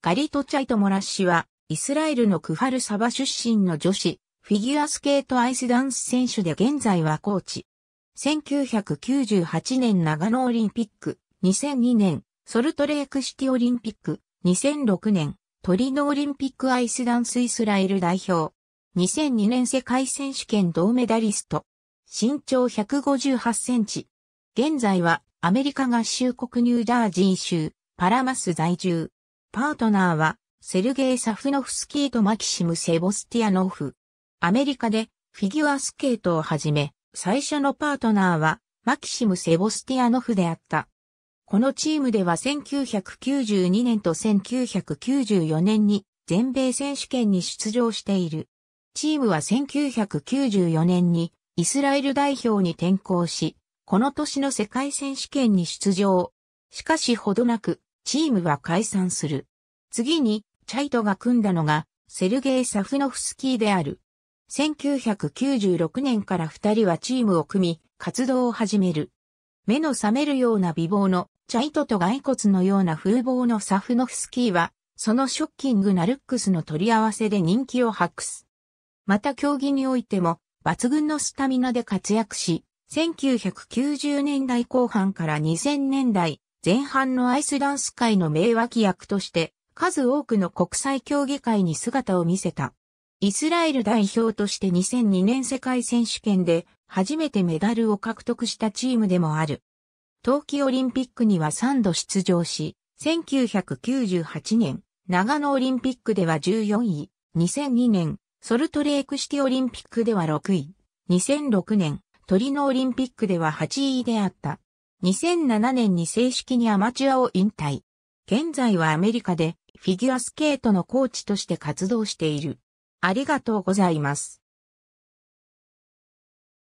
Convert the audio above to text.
ガリト・チャイト・モラッシは、イスラエルのクファル・サバ出身の女子、フィギュアスケートアイスダンス選手で現在はコーチ。1998年長野オリンピック、2002年、ソルトレークシティオリンピック、2006年、トリノオリンピックアイスダンスイスラエル代表。2002年世界選手権銅メダリスト。身長158センチ。現在はアメリカ合衆国ニュージャージー州パラマス在住。パートナーは、セルゲイ・サフノフスキーとマキシム・セボスティアノフ。アメリカでフィギュアスケートをはじめ、最初のパートナーはマキシム・セボスティアノフであった。このチームでは1992年と1994年に全米選手権に出場している。チームは1994年にイスラエル代表に転向し、この年の世界選手権に出場。しかしほどなく、チームは解散する。次に、チャイトが組んだのが、セルゲイ・サフノフスキーである。1996年から二人はチームを組み、活動を始める。目の覚めるような美貌の、チャイトと骸骨のような風貌のサフノフスキーは、そのショッキングなルックスの取り合わせで人気を博す。また競技においても、抜群のスタミナで活躍し、1990年代後半から2000年代前半のアイスダンス界の名脇役として、数多くの国際競技会に姿を見せた。イスラエル代表として2002年世界選手権で初めてメダルを獲得したチームでもある。冬季オリンピックには3度出場し、1998年、長野オリンピックでは14位、2002年、ソルトレークシティオリンピックでは6位、2006年、トリノオリンピックでは8位であった。2007年に正式にアマチュアを引退。現在はアメリカでフィギュアスケートのコーチとして活動している。ありがとうございます。